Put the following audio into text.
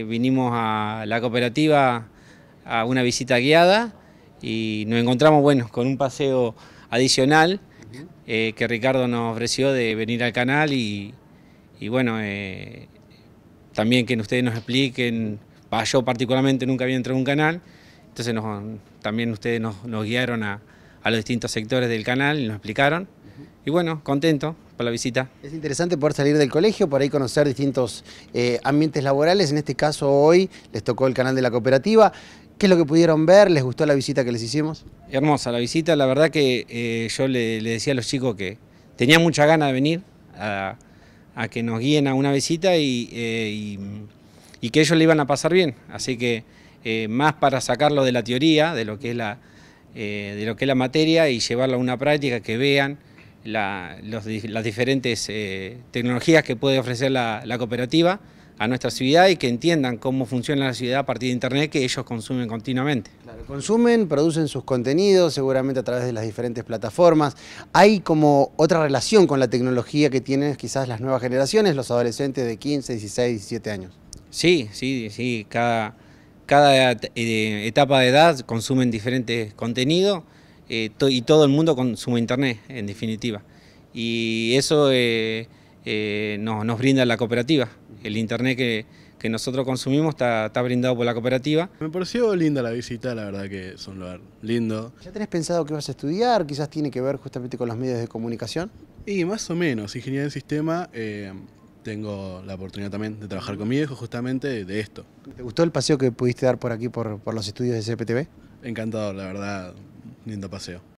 Eh, vinimos a la cooperativa a una visita guiada y nos encontramos bueno, con un paseo adicional eh, que Ricardo nos ofreció de venir al canal y, bueno, eh, también que ustedes nos expliquen, yo particularmente nunca había entrado en un canal, entonces también ustedes nos, guiaron a los distintos sectores del canal y nos explicaron y bueno, contento por la visita. Es interesante poder salir del colegio, por ahí conocer distintos eh, ambientes laborales. En este caso hoy les tocó el canal de la cooperativa. ¿Qué es lo que pudieron ver? ¿Les gustó la visita que les hicimos? Hermosa la visita. La verdad que eh, yo le, decía a los chicos que tenía mucha gana de venir a, que nos guíen a una visita eh, y, que ellos le iban a pasar bien. Así que más para sacarlo de la teoría, de lo que es la, de lo que es la materia y llevarlo a una práctica, que vean las diferentes eh, tecnologías que puede ofrecer la, cooperativa a nuestra ciudad y que entiendan cómo funciona la ciudad a partir de Internet que ellos consumen continuamente. Claro, consumen, producen sus contenidos seguramente a través de las diferentes plataformas. Hay como otra relación con la tecnología que tienen quizás las nuevas generaciones, los adolescentes de 15, 16, 17 años. Sí, sí, sí. Cada, cada eh, etapa de edad consumen diferentes contenidos. Eh, y todo el mundo consume internet, en definitiva. Y eso eh, eh, nos, brinda la cooperativa. El internet que, nosotros consumimos está, brindado por la cooperativa. Me pareció linda la visita, la verdad que es un lugar lindo. ¿Ya tenés pensado que vas a estudiar? Quizás tiene que ver justamente con los medios de comunicación. Y más o menos, ingeniería del sistema tengo la oportunidad también de trabajar con mi hijo justamente de esto. ¿Te gustó el paseo que pudiste dar por aquí, por, por los estudios de CPTV? Encantado, la verdad lindo paseo.